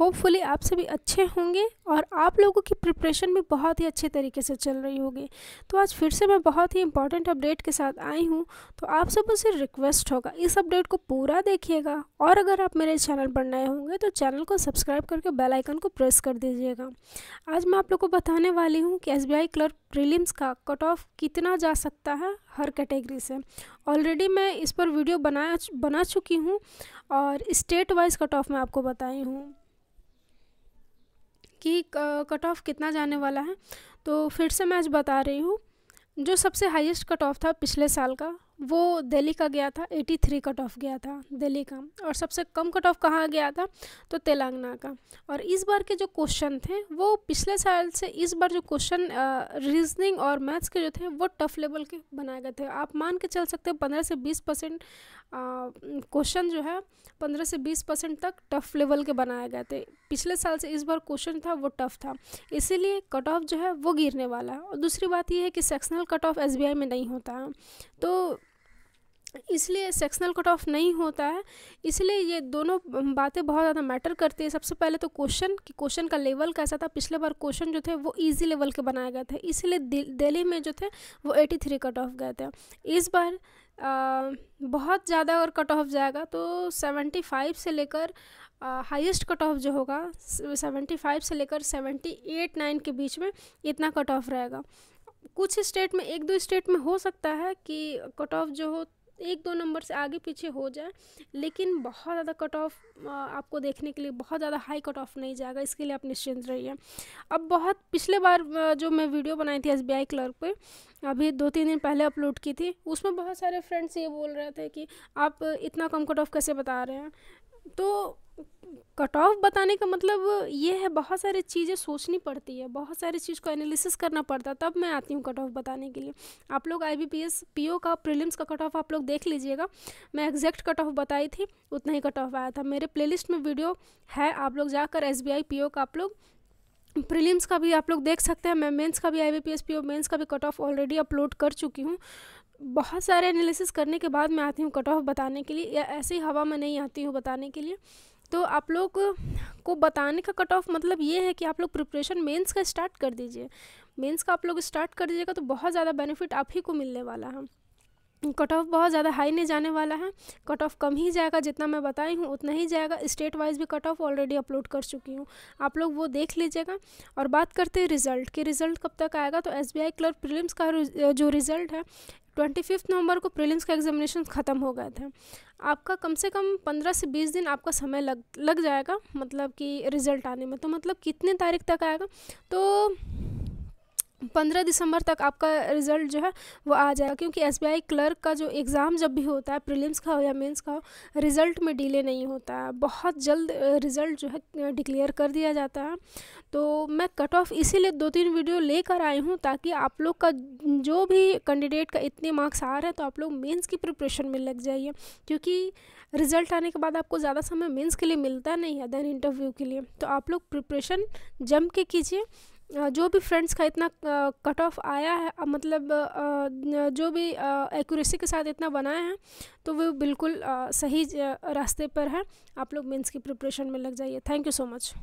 hopefully आप सभी अच्छे होंगे और आप लोगों की प्रिपरेशन भी बहुत ही अच्छे तरीके से चल रही होगी तो आज फिर से मैं बहुत ही इंपॉर्टेंट अपडेट के साथ आई हूँ तो आप सब उसे रिक्वेस्ट होगा इस अपडेट को पूरा देखिएगा और अगर आप मेरे चैनल पर नए होंगे तो चैनल को सब्सक्राइब करके बेल आइकन को प्रेस कर दीजिएगा आज मैं आप लोग को बताने वाली हूँ कि एस क्लर्क आई का कट ऑफ कितना जा सकता है हर कैटेगरी से ऑलरेडी मैं इस पर वीडियो बना बना चुकी हूँ और स्टेट वाइज कट ऑफ मैं आपको बताई हूँ कि कट ऑफ कितना जाने वाला है तो फिर से मैं आज बता रही हूँ जो सबसे हाईएस्ट कट ऑफ था पिछले साल का वो दिल्ली का गया था 83 कट ऑफ गया था दिल्ली का और सबसे कम कट ऑफ कहाँ गया था तो तेलंगाना का और इस बार के जो क्वेश्चन थे वो पिछले साल से इस बार जो क्वेश्चन रीजनिंग और मैथ्स के जो थे वो टफ लेवल के बनाए गए थे आप मान के चल सकते हो पंद्रह से बीस परसेंट क्वेश्चन जो है पंद्रह से बीस परसेंट तक टफ लेवल के बनाए गए थे पिछले साल से इस बार क्वेश्चन था वो टफ था इसीलिए कट ऑफ जो है वो गिरने वाला है और दूसरी बात यह है कि सेक्शनल कट ऑफ एस में नहीं होता तो इसलिए सेक्शनल कट ऑफ नहीं होता है इसलिए ये दोनों बातें बहुत ज़्यादा मैटर करती है सबसे पहले तो क्वेश्चन कि क्वेश्चन का लेवल कैसा था पिछले बार क्वेश्चन जो थे वो इजी लेवल के बनाए गए थे इसलिए दिल्ली में जो थे वो 83 कट ऑफ गए थे इस बार आ, बहुत ज़्यादा अगर कट ऑफ जाएगा तो 75 से लेकर हाईएस्ट कट ऑफ जो होगा 75 से लेकर 78 नाइन के बीच में इतना कट ऑफ रहेगा कुछ स्टेट में एक दो स्टेट में हो सकता है कि कट ऑफ जो हो एक दो नंबर से आगे पीछे हो जाए लेकिन बहुत ज़्यादा कट ऑफ आपको देखने के लिए बहुत ज़्यादा हाई कट ऑफ नहीं जाएगा इसके लिए आप निश्चिंत रहिए अब बहुत पिछले बार जो मैं वीडियो बनाई थी एस क्लर्क पर अभी दो तीन दिन पहले अपलोड की थी उसमें बहुत सारे फ्रेंड्स ये बोल रहे थे कि आप इतना कम कट ऑफ कैसे बता रहे हैं तो कट ऑफ बताने का मतलब ये है बहुत सारी चीज़ें सोचनी पड़ती है बहुत सारी चीज़ को एनालिसिस करना पड़ता है तब मैं आती हूँ कट ऑफ बताने के लिए आप लोग I B P S P O का प्रीलिम्स का कट ऑफ आप लोग देख लीजिएगा मैं एग्जैक्ट कट ऑफ बताई थी उतना ही कट ऑफ आया था मेरे प्लेलिस्ट में वीडियो है आप लोग जाकर S B I P O का आप लोग प्रीलिम्स का भी आप लोग देख सकते हैं मैं मेन्स का भी I B P S P O mains का भी कट ऑफ ऑलरेडी अपलोड कर चुकी हूँ बहुत सारे एनालिसिस करने के बाद मैं आती हूँ कट ऑफ बताने के लिए या ऐसे ही हवा में नहीं आती हूँ बताने के लिए तो आप लोग को बताने का कट ऑफ मतलब ये है कि आप लोग प्रिपरेशन मेंस का स्टार्ट कर दीजिए मेंस का आप लोग स्टार्ट कर दीजिएगा तो बहुत ज़्यादा बेनिफिट आप ही को मिलने वाला है कट ऑफ बहुत ज़्यादा हाई नहीं जाने वाला है कट ऑफ कम ही जाएगा जितना मैं बताई हूँ उतना ही जाएगा स्टेट वाइज भी कट ऑफ ऑलरेडी अपलोड कर चुकी हूँ आप लोग वो देख लीजिएगा और बात करते हैं रिज़ल्ट कि रिज़ल्ट कब तक आएगा तो S B I clerk prelims का जो रिज़ल्ट है ट्वेंटी फिफ्थ नवंबर को प्रीलिम्स का एग्जामिनेशन ख़त्म हो गए थे आपका कम से कम पंद्रह से बीस दिन आपका समय लग लग जाएगा मतलब कि रिज़ल्ट आने में तो मतलब कितने तारीख तक आएगा तो पंद्रह दिसंबर तक आपका रिजल्ट जो है वो आ जाएगा क्योंकि एस क्लर्क का जो एग्ज़ाम जब भी होता है प्रीलिम्स का हो या मेंस का हो रिज़ल्ट में डिले नहीं होता है बहुत जल्द रिज़ल्ट जो है डिक्लेयर कर दिया जाता है तो मैं कट ऑफ इसीलिए दो तीन वीडियो लेकर आई हूँ ताकि आप लोग का जो भी कैंडिडेट का इतने मार्क्स आ रहे हैं तो आप लोग मेन्स की प्रिपरेशन में लग जाइए क्योंकि रिज़ल्ट आने के बाद आपको ज़्यादा समय मेन्स के लिए मिलता नहीं है देन इंटरव्यू के लिए तो आप लोग प्रिपरेशन जम के कीजिए जो भी फ्रेंड्स का इतना कट ऑफ आया है मतलब जो भी एक्यूरेसी के साथ इतना बनाया है तो वो बिल्कुल सही रास्ते पर है आप लोग मेंस की प्रिपरेशन में लग जाइए थैंक यू सो मच